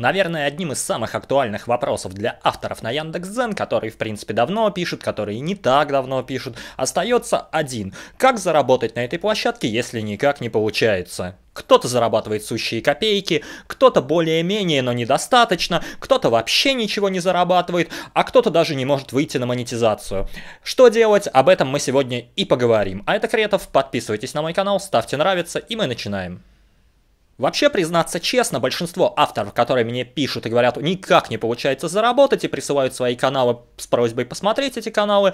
Наверное, одним из самых актуальных вопросов для авторов на Яндекс.Зен, которые в принципе давно пишут, которые не так давно пишут, остается один. Как заработать на этой площадке, если никак не получается? Кто-то зарабатывает сущие копейки, кто-то более-менее, но недостаточно, кто-то вообще ничего не зарабатывает, а кто-то даже не может выйти на монетизацию. Что делать, об этом мы сегодня и поговорим. А это Кретов, подписывайтесь на мой канал, ставьте нравится, и мы начинаем. Вообще, признаться честно, большинство авторов, которые мне пишут и говорят, никак не получается заработать, и присылают свои каналы с просьбой посмотреть эти каналы,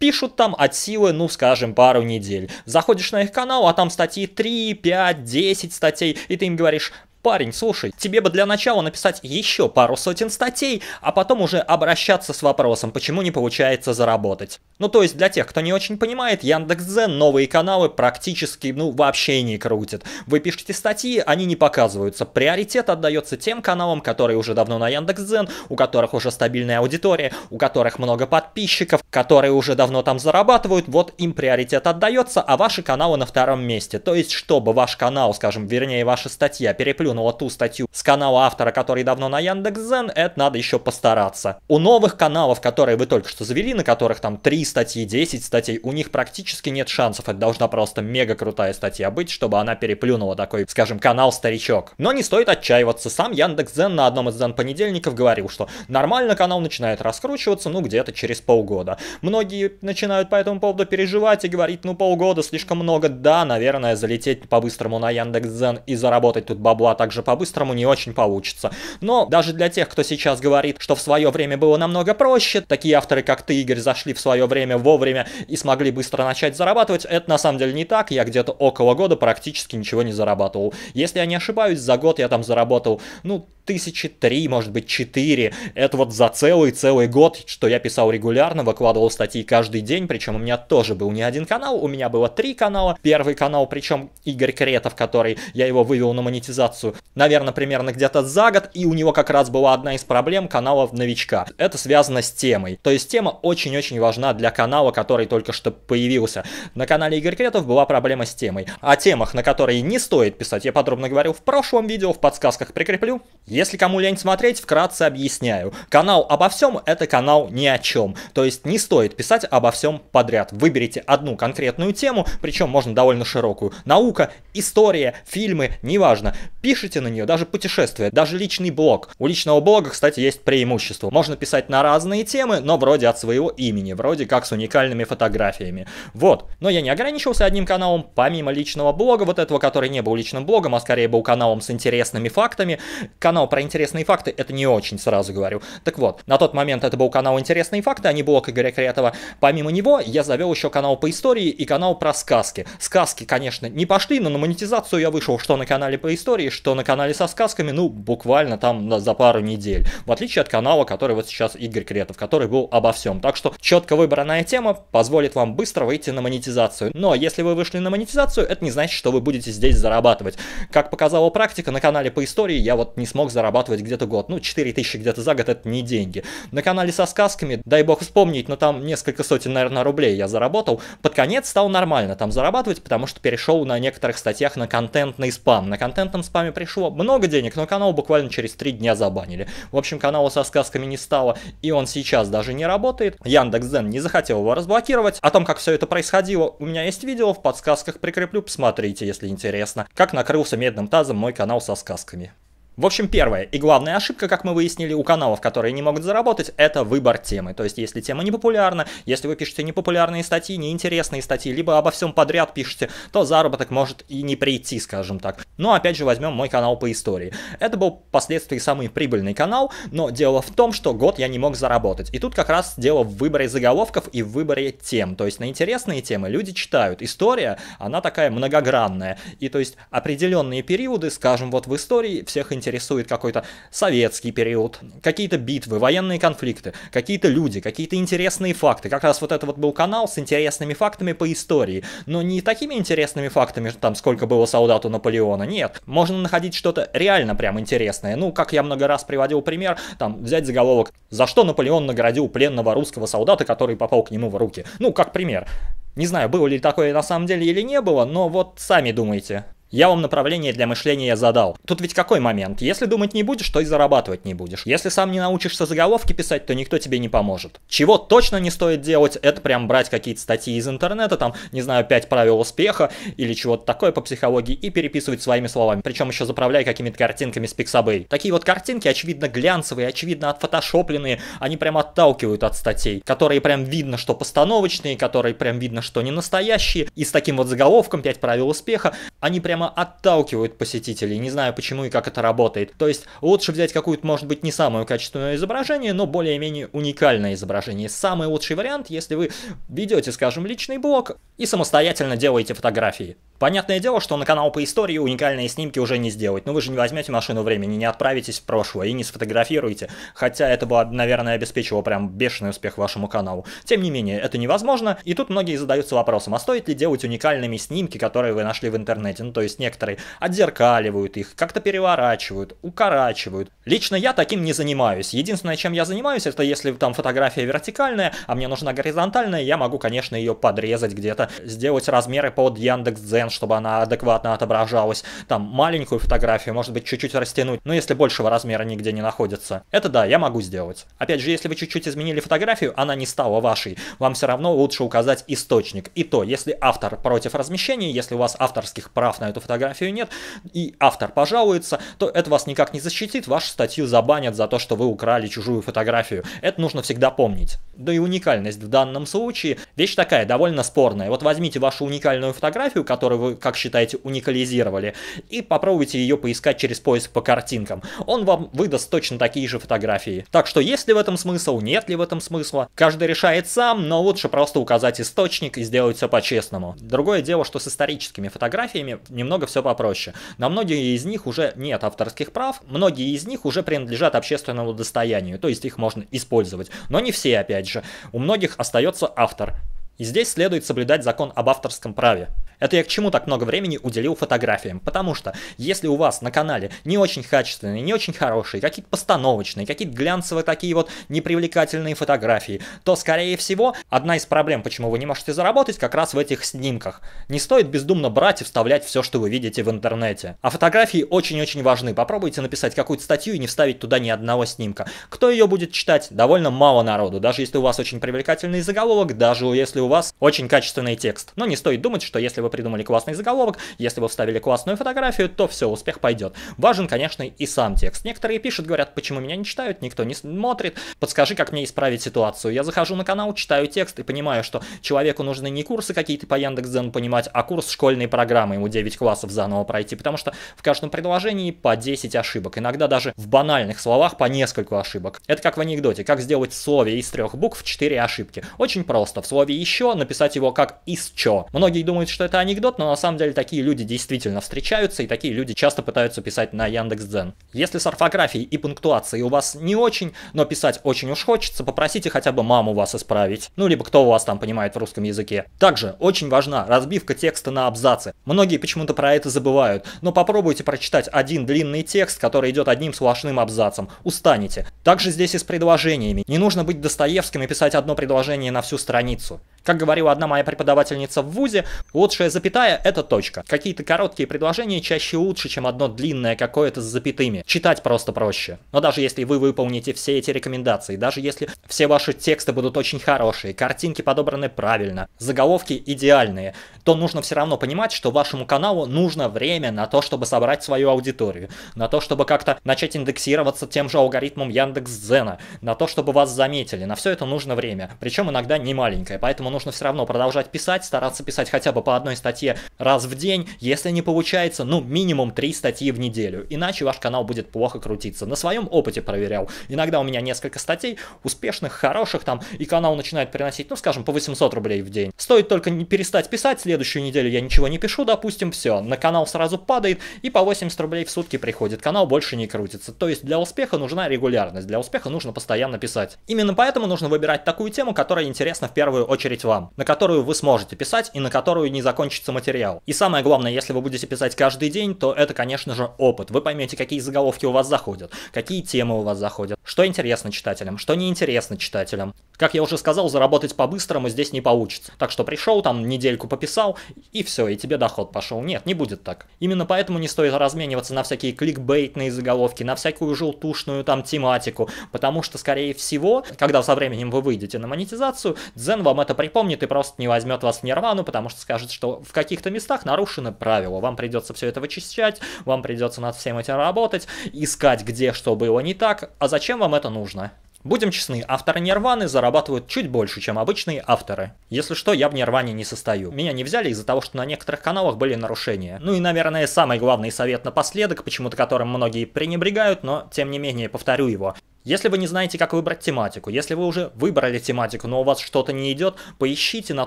пишут там от силы, ну, скажем, пару недель. Заходишь на их канал, а там статьи 3, 5, 10 статей, и ты им говоришь, парень, слушай, тебе бы для начала написать еще пару сотен статей, а потом уже обращаться с вопросом, почему не получается заработать. Ну то есть для тех, кто не очень понимает, Яндекс.Дзен новые каналы практически, ну вообще не крутит. Вы пишете статьи, они не показываются. Приоритет отдается тем каналам, которые уже давно на Яндекс.Дзен, у которых уже стабильная аудитория, у которых много подписчиков, которые уже давно там зарабатывают, вот им приоритет отдается, а ваши каналы на втором месте. То есть, чтобы ваш канал, скажем, вернее ваша статья переплюнула выдернула ту статью с канала автора, который давно на Яндекс.Зен, это надо еще постараться. У новых каналов, которые вы только что завели, на которых там 3 статьи, 10 статей, у них практически нет шансов. Это должна просто мега крутая статья быть, чтобы она переплюнула такой, скажем, канал-старичок. Но не стоит отчаиваться. Сам Яндекс.Зен на одном из Зен-понедельников говорил, что нормально канал начинает раскручиваться, ну, где-то через полгода. Многие начинают по этому поводу переживать и говорить, ну, полгода слишком много. Да, наверное, залететь по-быстрому на Яндекс.Зен и заработать тут бабла также по-быстрому не очень получится. Но даже для тех, кто сейчас говорит, что в свое время было намного проще, такие авторы, как ты, Игорь, зашли в свое время вовремя и смогли быстро начать зарабатывать, это на самом деле не так. Я где-то около года практически ничего не зарабатывал. Если я не ошибаюсь, за год я там заработал, ну, тысячи три, может быть, четыре. Это вот за целый-целый год, что я писал регулярно, выкладывал статьи каждый день, причем у меня тоже был не один канал, у меня было три канала. Первый канал, причем Игорь Кретов, который я его вывел на монетизацию трансляцию, наверное, примерно где-то за год, и у него как раз была одна из проблем каналов новичка. Это связано с темой. То есть тема очень-очень важна для канала, который только что появился. На канале Игорь Кретов была проблема с темой. О темах, на которые не стоит писать, я подробно говорил в прошлом видео, в подсказках прикреплю. Если кому лень смотреть, вкратце объясняю. Канал обо всем — это канал ни о чем. То есть не стоит писать обо всем подряд. Выберите одну конкретную тему, причем можно довольно широкую. Наука, история, фильмы, неважно. Пишите пишете на нее, даже путешествие, даже личный блог. У личного блога, кстати, есть преимущество. Можно писать на разные темы, но вроде от своего имени, вроде как с уникальными фотографиями. Вот. Но я не ограничивался одним каналом, помимо личного блога, вот этого, который не был личным блогом, а скорее был каналом с интересными фактами. Канал про интересные факты, это не очень, сразу говорю. Так вот, на тот момент это был канал «Интересные факты», а не блог Игоря Кретова. Помимо него я завел еще канал по истории и канал про сказки. Сказки, конечно, не пошли, но на монетизацию я вышел что на канале по истории, что что на канале со сказками, ну, буквально там за пару недель. В отличие от канала, который вот сейчас Игорь Кретов, который был обо всем. Так что четко выбранная тема позволит вам быстро выйти на монетизацию. Но если вы вышли на монетизацию, это не значит, что вы будете здесь зарабатывать. Как показала практика, на канале по истории я вот не смог зарабатывать где-то год. Ну, 4000 где-то за год это не деньги. На канале со сказками, дай бог вспомнить, но там несколько сотен, наверное, рублей я заработал. Под конец стал нормально там зарабатывать, потому что перешел на некоторых статьях на контентный спам. На контентном спаме пришло много денег, но канал буквально через 3 дня забанили. В общем, канала со сказками не стало, и он сейчас даже не работает. Яндекс.Зен не захотел его разблокировать. О том, как все это происходило, у меня есть видео, в подсказках прикреплю, посмотрите, если интересно. Как накрылся медным тазом мой канал со сказками. В общем, первая и главная ошибка, как мы выяснили, у каналов, которые не могут заработать, это выбор темы. То есть, если тема не популярна, если вы пишете непопулярные статьи, неинтересные статьи, либо обо всем подряд пишете, то заработок может и не прийти, скажем так. Но опять же возьмем мой канал по истории. Это был впоследствии самый прибыльный канал, но дело в том, что год я не мог заработать. И тут как раз дело в выборе заголовков и в выборе тем. То есть на интересные темы люди читают. История, она такая многогранная. И то есть определенные периоды, скажем, вот в истории всех интересных интересует какой-то советский период, какие-то битвы, военные конфликты, какие-то люди, какие-то интересные факты. Как раз вот это вот был канал с интересными фактами по истории, но не такими интересными фактами, там, сколько было солдат у Наполеона, нет. Можно находить что-то реально прям интересное. Ну, как я много раз приводил пример, там, взять заголовок «За что Наполеон наградил пленного русского солдата, который попал к нему в руки?» Ну, как пример. Не знаю, было ли такое на самом деле или не было, но вот сами думайте. Я вам направление для мышления задал. Тут ведь какой момент? Если думать не будешь, то и зарабатывать не будешь. Если сам не научишься заголовки писать, то никто тебе не поможет. Чего точно не стоит делать, это прям брать какие-то статьи из интернета, там, не знаю, 5 правил успеха или чего-то такое по психологии и переписывать своими словами. Причем еще заправляя какими-то картинками с Pixabay. Такие вот картинки, очевидно, глянцевые, очевидно, отфотошопленные. Они прям отталкивают от статей, которые прям видно, что постановочные, которые прям видно, что не настоящие. И с таким вот заголовком 5 правил успеха, они прям прямо отталкивают посетителей. Не знаю почему и как это работает. То есть лучше взять какую-то, может быть, не самое качественное изображение, но более-менее уникальное изображение. Самый лучший вариант, если вы ведете, скажем, личный блог и самостоятельно делаете фотографии. Понятное дело, что на канал по истории уникальные снимки уже не сделать. Но ну, вы же не возьмете машину времени, не отправитесь в прошлое и не сфотографируете. Хотя это бы, наверное, обеспечило прям бешеный успех вашему каналу. Тем не менее, это невозможно. И тут многие задаются вопросом, а стоит ли делать уникальными снимки, которые вы нашли в интернете? Ну, то есть некоторые отзеркаливают их, как-то переворачивают, укорачивают. Лично я таким не занимаюсь. Единственное, чем я занимаюсь, это если там фотография вертикальная, а мне нужна горизонтальная, я могу, конечно, ее подрезать где-то, сделать размеры под Яндекс.Дзен момент, чтобы она адекватно отображалась. Там маленькую фотографию, может быть, чуть-чуть растянуть, но если большего размера нигде не находится. Это да, я могу сделать. Опять же, если вы чуть-чуть изменили фотографию, она не стала вашей. Вам все равно лучше указать источник. И то, если автор против размещения, если у вас авторских прав на эту фотографию нет, и автор пожалуется, то это вас никак не защитит, вашу статью забанят за то, что вы украли чужую фотографию. Это нужно всегда помнить. Да и уникальность в данном случае вещь такая, довольно спорная. Вот возьмите вашу уникальную фотографию, которую которую вы, как считаете, уникализировали, и попробуйте ее поискать через поиск по картинкам. Он вам выдаст точно такие же фотографии. Так что есть ли в этом смысл, нет ли в этом смысла, каждый решает сам, но лучше просто указать источник и сделать все по-честному. Другое дело, что с историческими фотографиями немного все попроще. На многие из них уже нет авторских прав, многие из них уже принадлежат общественному достоянию, то есть их можно использовать. Но не все, опять же. У многих остается автор. И здесь следует соблюдать закон об авторском праве. Это я к чему так много времени уделил фотографиям? Потому что если у вас на канале не очень качественные, не очень хорошие, какие-то постановочные, какие-то глянцевые такие вот непривлекательные фотографии, то, скорее всего, одна из проблем, почему вы не можете заработать, как раз в этих снимках. Не стоит бездумно брать и вставлять все, что вы видите в интернете. А фотографии очень-очень важны. Попробуйте написать какую-то статью и не вставить туда ни одного снимка. Кто ее будет читать? Довольно мало народу. Даже если у вас очень привлекательный заголовок, даже если у вас очень качественный текст. Но не стоит думать, что если вы вы придумали классный заголовок, если вы вставили классную фотографию, то все, успех пойдет. Важен, конечно, и сам текст. Некоторые пишут, говорят, почему меня не читают, никто не смотрит, подскажи, как мне исправить ситуацию. Я захожу на канал, читаю текст и понимаю, что человеку нужны не курсы какие-то по Яндекс.Дзену понимать, а курс школьной программы, ему 9 классов заново пройти, потому что в каждом предложении по 10 ошибок, иногда даже в банальных словах по нескольку ошибок. Это как в анекдоте, как сделать в слове из трех букв 4 ошибки. Очень просто, в слове «еще» написать его как «из чё». Многие думают, что это это анекдот, но на самом деле такие люди действительно встречаются, и такие люди часто пытаются писать на Яндекс.Дзен. Если с орфографией и пунктуацией у вас не очень, но писать очень уж хочется, попросите хотя бы маму вас исправить. Ну, либо кто у вас там понимает в русском языке. Также очень важна разбивка текста на абзацы. Многие почему-то про это забывают, но попробуйте прочитать один длинный текст, который идет одним сплошным абзацем. Устанете. Также здесь и с предложениями. Не нужно быть Достоевским и писать одно предложение на всю страницу. Как говорила одна моя преподавательница в ВУЗе, лучшая запятая — это точка. Какие-то короткие предложения чаще лучше, чем одно длинное какое-то с запятыми. Читать просто проще. Но даже если вы выполните все эти рекомендации, даже если все ваши тексты будут очень хорошие, картинки подобраны правильно, заголовки идеальные, то нужно все равно понимать, что вашему каналу нужно время на то, чтобы собрать свою аудиторию, на то, чтобы как-то начать индексироваться тем же алгоритмом Яндекс.Дзена, на то, чтобы вас заметили. На все это нужно время, причем иногда не маленькое, поэтому нужно нужно все равно продолжать писать, стараться писать хотя бы по одной статье раз в день. Если не получается, ну, минимум три статьи в неделю. Иначе ваш канал будет плохо крутиться. На своем опыте проверял. Иногда у меня несколько статей, успешных, хороших там, и канал начинает приносить, ну, скажем, по 800 рублей в день. Стоит только не перестать писать, следующую неделю я ничего не пишу, допустим, все, на канал сразу падает, и по 80 рублей в сутки приходит, канал больше не крутится. То есть для успеха нужна регулярность, для успеха нужно постоянно писать. Именно поэтому нужно выбирать такую тему, которая интересна в первую очередь вам, на которую вы сможете писать и на которую не закончится материал. И самое главное, если вы будете писать каждый день, то это, конечно же, опыт. Вы поймете, какие заголовки у вас заходят, какие темы у вас заходят, что интересно читателям, что неинтересно читателям. Как я уже сказал, заработать по-быстрому здесь не получится. Так что пришел, там недельку пописал, и все, и тебе доход пошел. Нет, не будет так. Именно поэтому не стоит размениваться на всякие кликбейтные заголовки, на всякую желтушную там тематику, потому что, скорее всего, когда со временем вы выйдете на монетизацию, Дзен вам это принесет припомнит и просто не возьмет вас в нирвану, потому что скажет, что в каких-то местах нарушены правила, вам придется все это вычищать, вам придется над всем этим работать, искать, где что было не так, а зачем вам это нужно? Будем честны, авторы Нирваны зарабатывают чуть больше, чем обычные авторы. Если что, я в Нирване не состою. Меня не взяли из-за того, что на некоторых каналах были нарушения. Ну и, наверное, самый главный совет напоследок, почему-то которым многие пренебрегают, но тем не менее повторю его. Если вы не знаете, как выбрать тематику, если вы уже выбрали тематику, но у вас что-то не идет, поищите на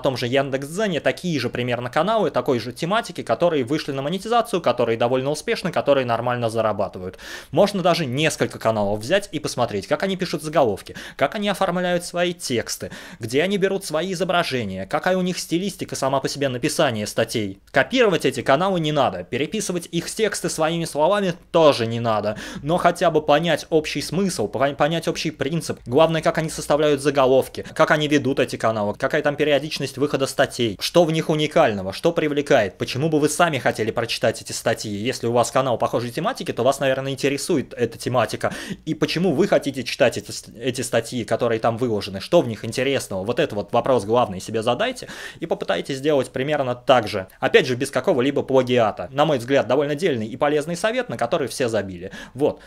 том же Яндекс.Дзене такие же примерно каналы, такой же тематики, которые вышли на монетизацию, которые довольно успешны, которые нормально зарабатывают. Можно даже несколько каналов взять и посмотреть, как они пишут заголовки, как они оформляют свои тексты, где они берут свои изображения, какая у них стилистика сама по себе написания статей. Копировать эти каналы не надо, переписывать их тексты своими словами тоже не надо, но хотя бы понять общий смысл, понять общий принцип. Главное, как они составляют заголовки, как они ведут эти каналы, какая там периодичность выхода статей, что в них уникального, что привлекает, почему бы вы сами хотели прочитать эти статьи. Если у вас канал похожей тематики, то вас, наверное, интересует эта тематика. И почему вы хотите читать эти, эти статьи, которые там выложены, что в них интересного. Вот это вот вопрос главный себе задайте и попытайтесь сделать примерно так же. Опять же, без какого-либо плагиата. На мой взгляд, довольно дельный и полезный совет, на который все забили. Вот.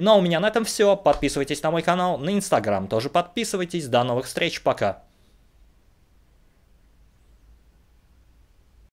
Ну а у меня на этом все. Подписывайтесь на мой канал, на инстаграм тоже подписывайтесь. До новых встреч, пока.